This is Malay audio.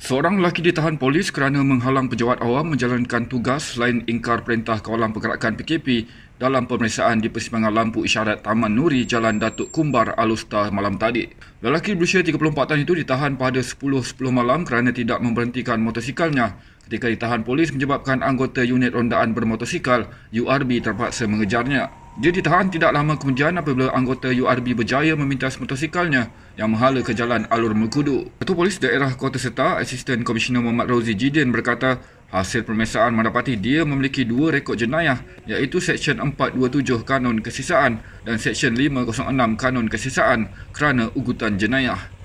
Seorang lelaki ditahan polis kerana menghalang pejabat awam menjalankan tugas selain ingkar perintah kawalan pergerakan PKP dalam pemeriksaan di persimpangan lampu isyarat Taman Nuri Jalan Datuk Kumbar Alusta, malam tadi. Lelaki berusia 34 tahun itu ditahan pada 10.10 malam kerana tidak memberhentikan motosikalnya. Ketika ditahan polis menyebabkan anggota unit rondaan bermotosikal URB terpaksa mengejarnya. Dia ditahan tidak lama kemudian apabila anggota URB berjaya memintas motosikalnya yang menghala ke jalan alur Mekudu. Ketua Polis Daerah Kota Serta, Asisten Komisioner Muhammad Rozi Jidin berkata hasil pemeriksaan mendapati dia memiliki dua rekod jenayah iaitu Seksyen 427 Kanun Kesisaan dan Seksyen 506 Kanun Kesisaan kerana ugutan jenayah.